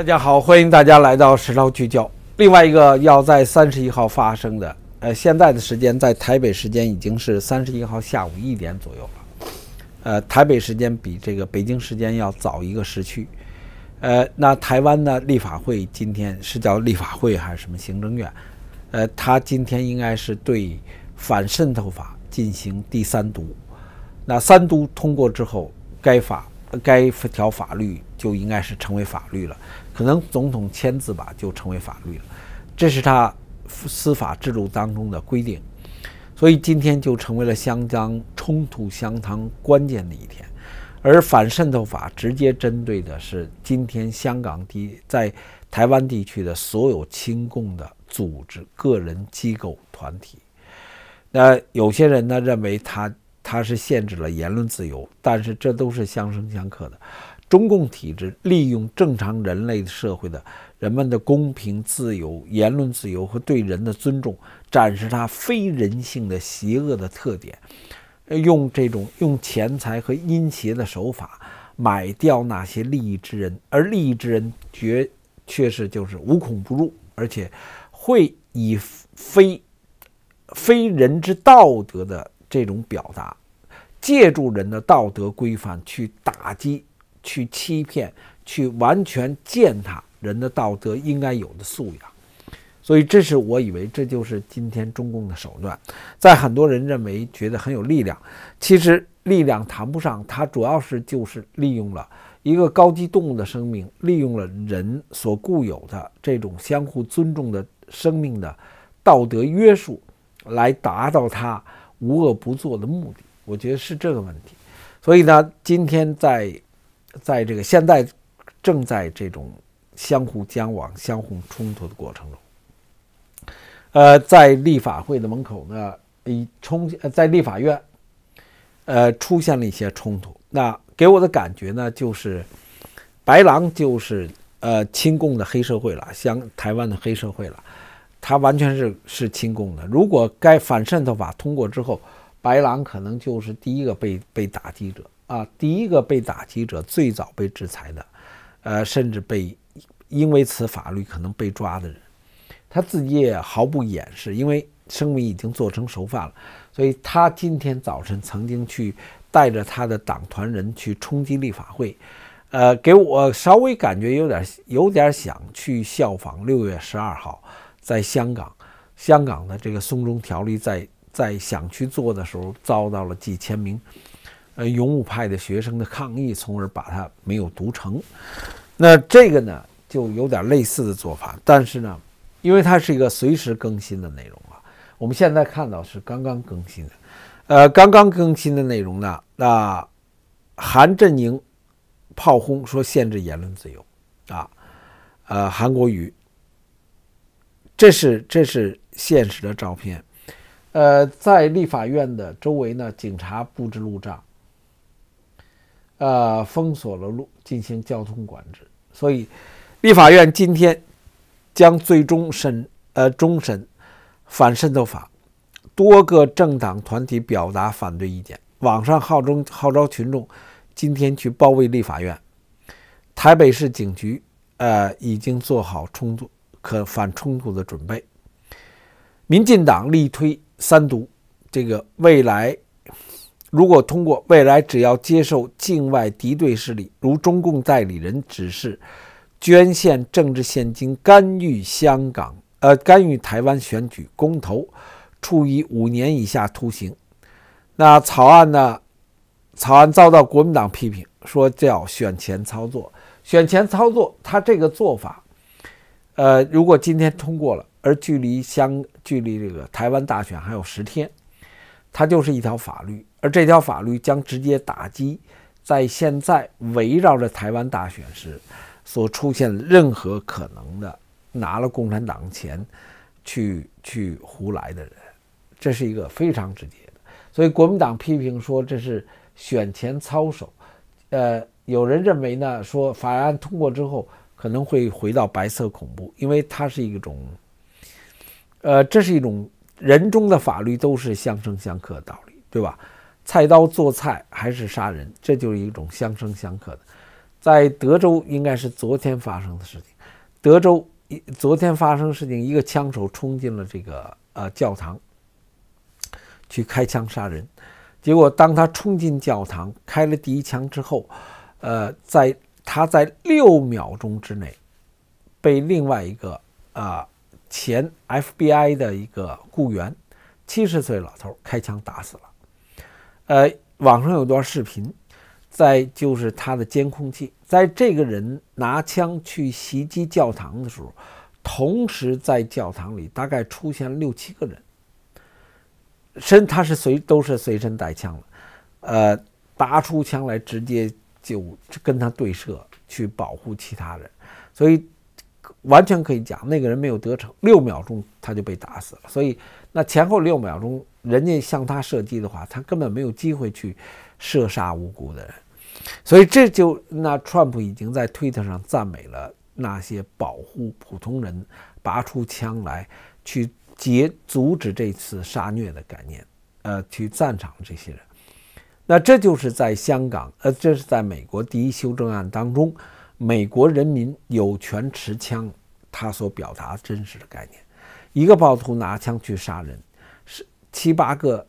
大家好，欢迎大家来到《石涛聚焦》。另外一个要在三十一号发生的，呃，现在的时间在台北时间已经是三十一号下午一点左右了，呃，台北时间比这个北京时间要早一个时区，呃，那台湾呢立法会今天是叫立法会还是什么行政院？呃，他今天应该是对《反渗透法》进行第三读，那三读通过之后，该法。该条法律就应该是成为法律了，可能总统签字吧就成为法律了，这是他司法制度当中的规定，所以今天就成为了相当冲突、相当关键的一天。而反渗透法直接针对的是今天香港地在台湾地区的所有亲共的组织、个人、机构、团体。那有些人呢认为他。它是限制了言论自由，但是这都是相生相克的。中共体制利用正常人类社会的人们的公平、自由、言论自由和对人的尊重，展示它非人性的邪恶的特点，用这种用钱财和阴邪的手法买掉那些利益之人，而利益之人绝却是就是无孔不入，而且会以非非人之道德的这种表达。借助人的道德规范去打击、去欺骗、去完全践踏人的道德应该有的素养，所以这是我以为这就是今天中共的手段，在很多人认为觉得很有力量，其实力量谈不上，它主要是就是利用了一个高级动物的生命，利用了人所固有的这种相互尊重的生命的道德约束，来达到它无恶不作的目的。我觉得是这个问题，所以呢，今天在，在这个现在正在这种相互交往、相互冲突的过程中，呃，在立法会的门口呢，一冲，在立法院，呃，出现了一些冲突。那给我的感觉呢，就是白狼就是呃亲共的黑社会了，像台湾的黑社会了，他完全是是亲共的。如果该反渗透法通过之后，白狼可能就是第一个被被打击者啊，第一个被打击者，最早被制裁的，呃，甚至被因为此法律可能被抓的人，他自己也毫不掩饰，因为声明已经做成熟饭了，所以他今天早晨曾经去带着他的党团人去冲击立法会，呃，给我稍微感觉有点有点想去效仿六月十二号在香港香港的这个松中条例在。在想去做的时候，遭到了几千名，呃，勇武派的学生的抗议，从而把它没有读成。那这个呢，就有点类似的做法。但是呢，因为它是一个随时更新的内容啊，我们现在看到是刚刚更新的。呃，刚刚更新的内容呢，那韩振宁炮轰说限制言论自由啊，呃，韩国语，这是这是现实的照片。呃，在立法院的周围呢，警察布置路障，呃，封锁了路，进行交通管制。所以，立法院今天将最终审，呃，终审反渗透法。多个政党团体表达反对意见，网上号召号召群众今天去包围立法院。台北市警局呃已经做好冲突可反冲突的准备。民进党力推。三读，这个未来如果通过未来只要接受境外敌对势力如中共代理人指示，捐献政治现金干预香港呃干预台湾选举公投，处以五年以下徒刑。那草案呢？草案遭到国民党批评，说叫选前操作。选前操作，他这个做法。呃，如果今天通过了，而距离相距离这个台湾大选还有十天，它就是一条法律，而这条法律将直接打击在现在围绕着台湾大选时所出现任何可能的拿了共产党钱去去胡来的人，这是一个非常直接的。所以国民党批评说这是选前操守，呃，有人认为呢，说法案通过之后。可能会回到白色恐怖，因为它是一种，呃，这是一种人中的法律都是相生相克的道理，对吧？菜刀做菜还是杀人，这就是一种相生相克的。在德州应该是昨天发生的事情，德州一昨天发生事情，一个枪手冲进了这个呃教堂去开枪杀人，结果当他冲进教堂开了第一枪之后，呃，在。他在六秒钟之内被另外一个啊前 FBI 的一个雇员，七十岁老头开枪打死了。呃，网上有段视频。再就是他的监控器，在这个人拿枪去袭击教堂的时候，同时在教堂里大概出现六七个人，身他是随都是随身带枪的，呃，拔出枪来直接。就跟他对射去保护其他人，所以完全可以讲那个人没有得逞，六秒钟他就被打死了。所以那前后六秒钟，人家向他射击的话，他根本没有机会去射杀无辜的人。所以这就那川普已经在推特上赞美了那些保护普通人、拔出枪来去截阻止这次杀虐的概念，呃，去赞赏这些人。那这就是在香港，呃，这是在美国第一修正案当中，美国人民有权持枪，他所表达真实的概念。一个暴徒拿枪去杀人，是七八个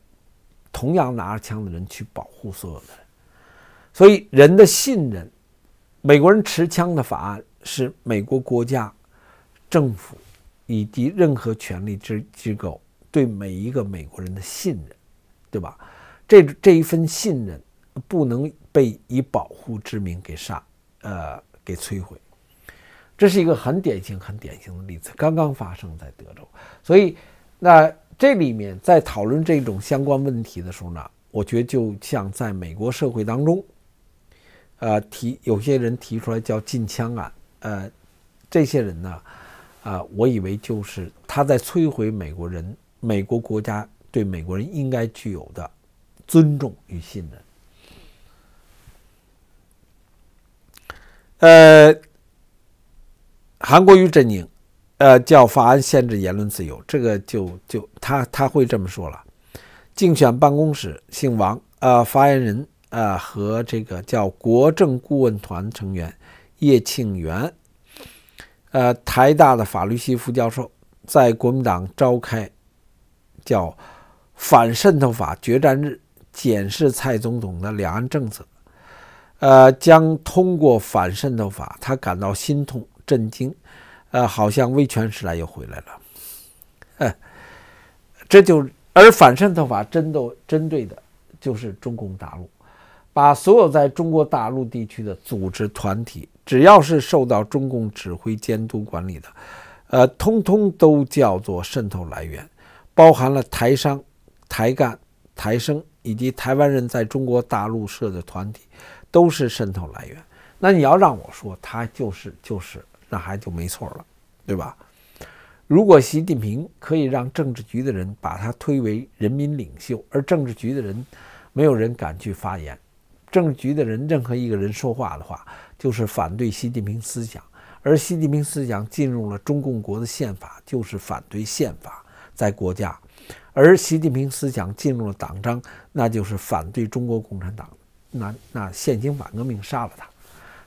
同样拿着枪的人去保护所有的人。所以，人的信任，美国人持枪的法案是美国国家政府以及任何权力之机构对每一个美国人的信任，对吧？这这一份信任不能被以保护之名给杀，呃，给摧毁。这是一个很典型、很典型的例子，刚刚发生在德州。所以，那这里面在讨论这种相关问题的时候呢，我觉得就像在美国社会当中，呃，提有些人提出来叫禁枪案，呃，这些人呢，啊，我以为就是他在摧毁美国人、美国国家对美国人应该具有的。尊重与信任。呃，韩国瑜阵营，呃，叫法案限制言论自由，这个就就他他会这么说了。竞选办公室姓王呃，发言人呃和这个叫国政顾问团成员叶庆元，呃，台大的法律系副教授，在国民党召开叫反渗透法决战日。检视蔡总统的两岸政策，呃，将通过反渗透法，他感到心痛、震惊，呃，好像威权时代又回来了。这就而反渗透法针对针对的就是中共大陆，把所有在中国大陆地区的组织团体，只要是受到中共指挥监督管理的，呃，通通都叫做渗透来源，包含了台商、台干。台生以及台湾人在中国大陆设的团体，都是渗透来源。那你要让我说，他就是就是，那还就没错了，对吧？如果习近平可以让政治局的人把他推为人民领袖，而政治局的人没有人敢去发言，政治局的人任何一个人说话的话，就是反对习近平思想，而习近平思想进入了中共国的宪法，就是反对宪法。在国家，而习近平思想进入了党章，那就是反对中国共产党。那那现行反革命杀了他。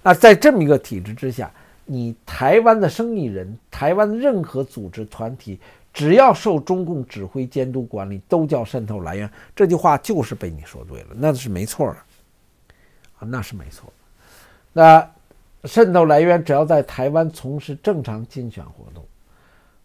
那在这么一个体制之下，你台湾的生意人、台湾任何组织团体，只要受中共指挥、监督管理，都叫渗透来源。这句话就是被你说对了，那是没错的啊，那是没错。那渗透来源，只要在台湾从事正常竞选活动。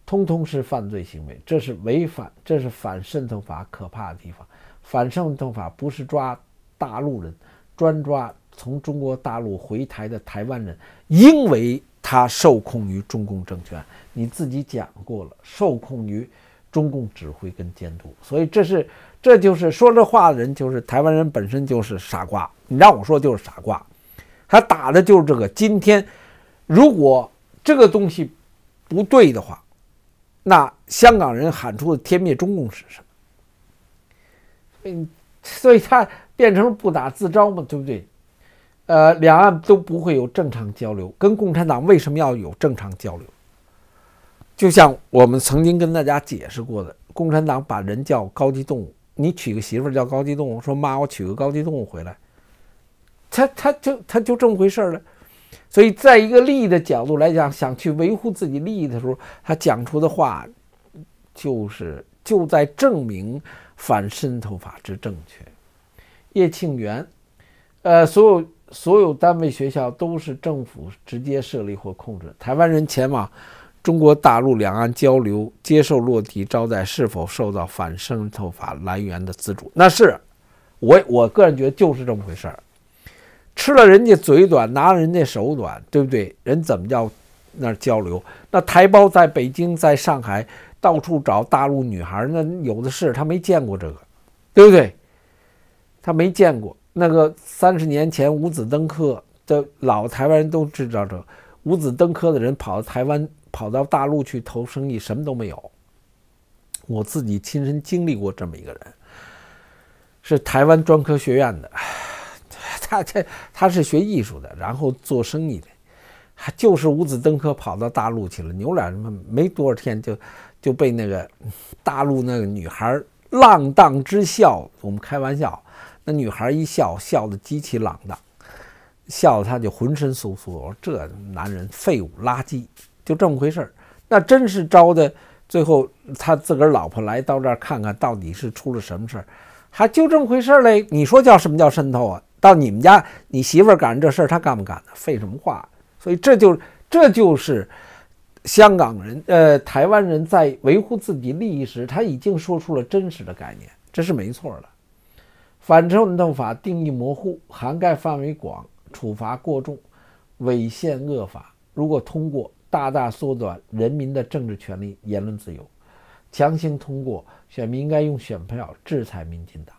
通通是犯罪行为，这是违反，这是反渗透法可怕的地方。反渗透法不是抓大陆人，专抓从中国大陆回台的台湾人，因为他受控于中共政权。你自己讲过了，受控于中共指挥跟监督，所以这是，这就是说这话的人就是台湾人本身就是傻瓜，你让我说就是傻瓜。他打的就是这个。今天如果这个东西不对的话。那香港人喊出的“天灭中共”是什么？嗯，所以他变成了不打自招嘛，对不对？呃，两岸都不会有正常交流。跟共产党为什么要有正常交流？就像我们曾经跟大家解释过的，共产党把人叫高级动物，你娶个媳妇儿叫高级动物，说妈，我娶个高级动物回来，他他就他就这么回事儿了。所以，在一个利益的角度来讲，想去维护自己利益的时候，他讲出的话，就是就在证明反渗透法之正确。叶庆元，呃，所有所有单位、学校都是政府直接设立或控制。台湾人前往中国大陆两岸交流，接受落地招待，是否受到反渗透法来源的资助？那是我我个人觉得就是这么回事儿。吃了人家嘴短，拿了人家手短，对不对？人怎么叫那交流？那台胞在北京、在上海到处找大陆女孩，那有的是，他没见过这个，对不对？他没见过那个三十年前五子登科的老台湾人都知道这五子登科的人跑到台湾、跑到大陆去投生意，什么都没有。我自己亲身经历过这么一个人，是台湾专科学院的。他这他是学艺术的，然后做生意的，还就是五子登科跑到大陆去了。牛俩什么没多少天就就被那个大陆那个女孩浪荡之笑，我们开玩笑。那女孩一笑，笑得极其浪荡，笑得他就浑身酥酥。我说这男人废物垃圾，就这么回事儿。那真是招的，最后他自个儿老婆来到这儿看看到底是出了什么事儿，还就这么回事儿嘞？你说叫什么叫渗透啊？到你们家，你媳妇儿干这事儿，她干不干呢？废什么话！所以这就这就是香港人呃台湾人在维护自己利益时，他已经说出了真实的概念，这是没错的。反渗透法定义模糊，涵盖范围广，处罚过重，违宪恶法。如果通过，大大缩短人民的政治权利、言论自由，强行通过，选民应该用选票制裁民进党。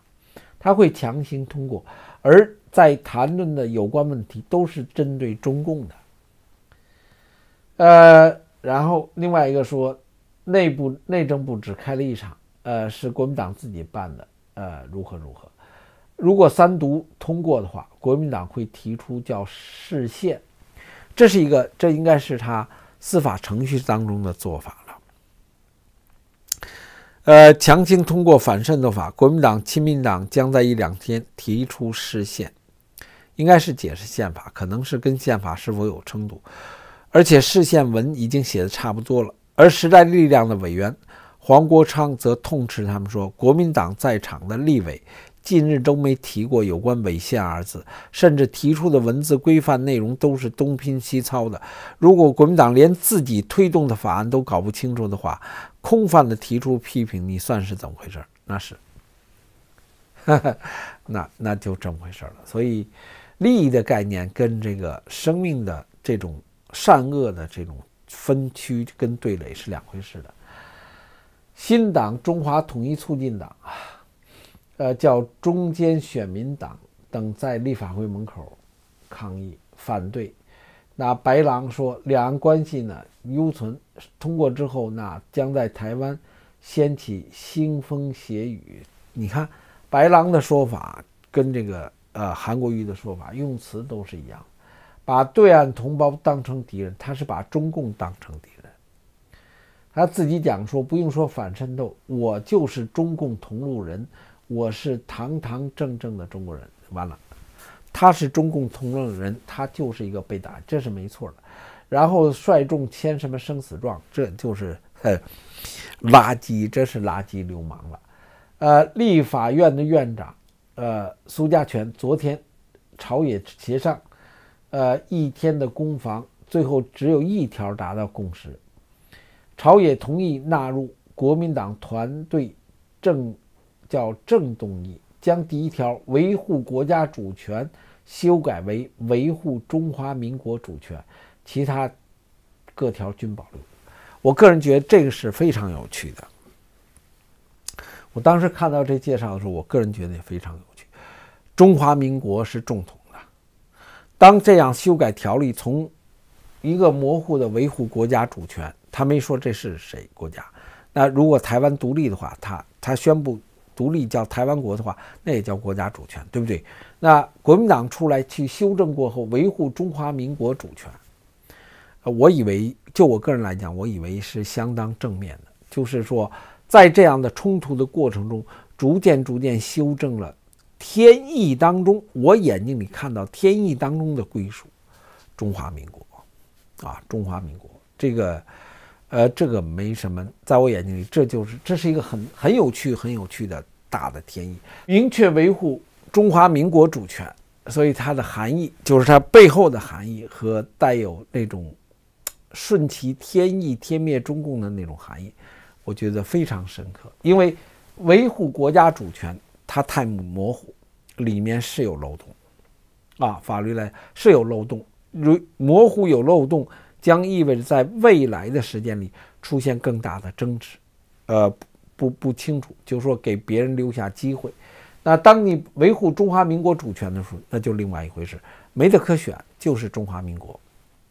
他会强行通过。而在谈论的有关问题都是针对中共的，呃，然后另外一个说，内部内政部只开了一场，呃，是国民党自己办的，呃，如何如何，如果三读通过的话，国民党会提出叫释宪，这是一个，这应该是他司法程序当中的做法了。呃，强行通过反渗透法，国民党、亲民党将在一两天提出释宪，应该是解释宪法，可能是跟宪法是否有冲突。而且释宪文已经写得差不多了。而时代力量的委员黄国昌则痛斥他们说，国民党在场的立委近日都没提过有关违宪二字，甚至提出的文字规范内容都是东拼西凑的。如果国民党连自己推动的法案都搞不清楚的话，空泛的提出批评，你算是怎么回事？那是，那那就这么回事了。所以，利益的概念跟这个生命的这种善恶的这种分区跟对垒是两回事的。新党、中华统一促进党，呃，叫中间选民党等在立法会门口抗议反对。那白狼说，两岸关系呢，犹存。通过之后，那将在台湾掀起腥风血雨。你看，白狼的说法跟这个呃韩国瑜的说法用词都是一样，把对岸同胞当成敌人，他是把中共当成敌人。他自己讲说，不用说反渗透，我就是中共同路人，我是堂堂正正的中国人。完了。他是中共同的人，他就是一个被打，这是没错的。然后率众签什么生死状，这就是垃圾，这是垃圾流氓了。呃，立法院的院长，呃，苏家全昨天朝野协商，呃，一天的攻防，最后只有一条达到共识，朝野同意纳入国民党团队，正叫郑东议，将第一条“维护国家主权”修改为“维护中华民国主权”，其他各条均保留。我个人觉得这个是非常有趣的。我当时看到这介绍的时候，我个人觉得也非常有趣。中华民国是重统的，当这样修改条例，从一个模糊的“维护国家主权”，他没说这是谁国家。那如果台湾独立的话，他他宣布。独立叫台湾国的话，那也叫国家主权，对不对？那国民党出来去修正过后，维护中华民国主权，我以为就我个人来讲，我以为是相当正面的，就是说，在这样的冲突的过程中，逐渐逐渐修正了天意当中，我眼睛里看到天意当中的归属，中华民国，啊，中华民国这个。呃，这个没什么，在我眼睛里，这就是这是一个很很有趣、很有趣的大的天意，明确维护中华民国主权，所以它的含义就是它背后的含义和带有那种顺其天意、天灭中共的那种含义，我觉得非常深刻。因为维护国家主权，它太模糊，里面是有漏洞，啊，法律呢是有漏洞，如模糊有漏洞。将意味着在未来的时间里出现更大的争执，呃，不不清楚，就是说给别人留下机会。那当你维护中华民国主权的时候，那就另外一回事，没得可选，就是中华民国，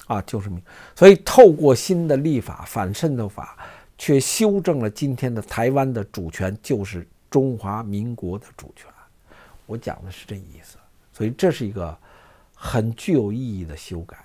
啊，就是民。所以，透过新的立法反渗透法，却修正了今天的台湾的主权就是中华民国的主权。我讲的是这意思，所以这是一个很具有意义的修改。